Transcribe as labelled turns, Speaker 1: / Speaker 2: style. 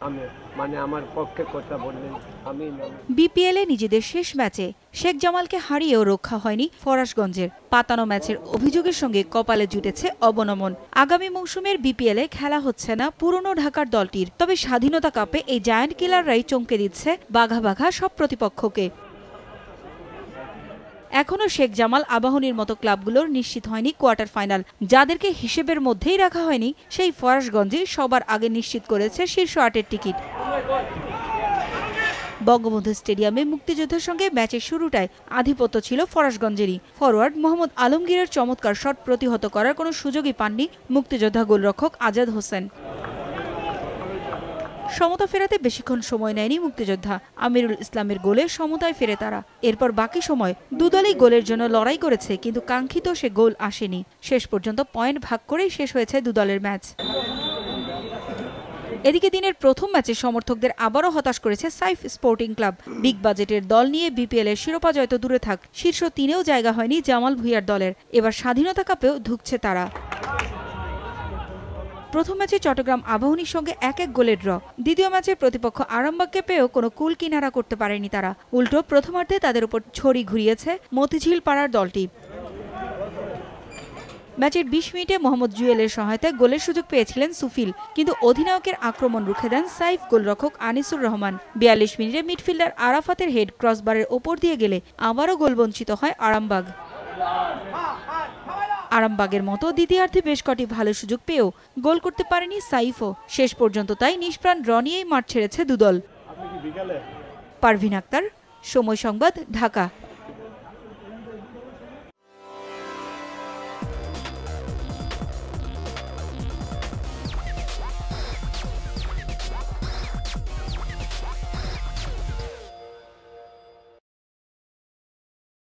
Speaker 1: মানে বিপিএলে নিজেদের শেষ ম্যাচে শেখ জামালকে হারিয়েও রক্ষা হয়নি ফরাসগঞ্জের পাতানো ম্যাচের অভিযোগের সঙ্গে কপালে জুটেছে অবনমন আগামী মৌসুমের বিপিএলে খেলা হচ্ছে না পুরনো ঢাকার দলটির তবে স্বাধীনতা কাপে এই জায়ান্ট কিলাররাই চমকে দিচ্ছে বাঘা বাঘা সব প্রতিপক্ষকে এখনও শেখ জামাল আবাহনীর মতো ক্লাবগুলোর নিশ্চিত হয়নি কোয়ার্টার ফাইনাল যাদেরকে হিসেবের মধ্যেই রাখা হয়নি সেই ফরাসগঞ্জে সবার আগে নিশ্চিত করেছে শীর্ষ আটের টিকিট বঙ্গবন্ধু স্টেডিয়ামে মুক্তিযোদ্ধার সঙ্গে ম্যাচের শুরুটায় আধিপত্য ছিল ফরাসগঞ্জেরই ফরওয়ার্ড মোহাম্মদ আলমগীরের চমৎকার শট প্রতিহত করার কোনো সুযোগই পাননি মুক্তিযোদ্ধা গোলরক্ষক আজাদ হোসেন সমতা ফেরাতে বেশিক্ষণ সময় নেয়নি মুক্তিযোদ্ধা আমিরুল ইসলামের গোলে সমতায় ফেরে তারা এরপর বাকি সময় দুদলই গোলের জন্য লড়াই করেছে কিন্তু কাঙ্ক্ষিত সে গোল আসেনি শেষ পর্যন্ত পয়েন্ট ভাগ করেই শেষ হয়েছে দুদলের ম্যাচ এদিকে দিনের প্রথম ম্যাচে সমর্থকদের আবারও হতাশ করেছে সাইফ স্পোর্টিং ক্লাব বিগ বাজেটের দল নিয়ে বিপিএল এর শিরোপা জয় তো দূরে থাক শীর্ষ তিনেও জায়গা হয়নি জামাল ভুইয়ার দলের এবার স্বাধীনতা কাপেও ধুকছে তারা প্রথম ম্যাচে চট্টগ্রাম আবাহনীর সঙ্গে এক এক গোলের ড্র দ্বিতীয় ম্যাচে প্রতিপক্ষ আরামবাগকে পেয়েও কোনো কুল কিনারা করতে পারেনি তারা উল্টো প্রথমার্ধে তাদের উপর ছড়ি ঘুরিয়েছে মতিঝিল পাড়ার দলটি ম্যাচের বিশ মিনিটে মোহাম্মদ জুয়েলের সহায়তায় গোলের সুযোগ পেয়েছিলেন সুফিল কিন্তু অধিনায়কের আক্রমণ রুখে দেন সাইফ গোলরক্ষক আনিসুর রহমান বিয়াল্লিশ মিনিটে মিডফিল্ডার আরাফাতের হেড ক্রসবারের ওপর দিয়ে গেলে আবারও গোলবঞ্চিত হয় আরামবাগ আরামবাগের মতো দ্বিতীয়ার্ধে বেশ কটি ভালো সুযোগ পেয়েও গোল করতে পারেনি সাইফও শেষ পর্যন্ত তাই নিষ্প্রাণ রনিয়েই মাঠ ছেড়েছে দুদল পারভিন আক্তার সময় সংবাদ ঢাকা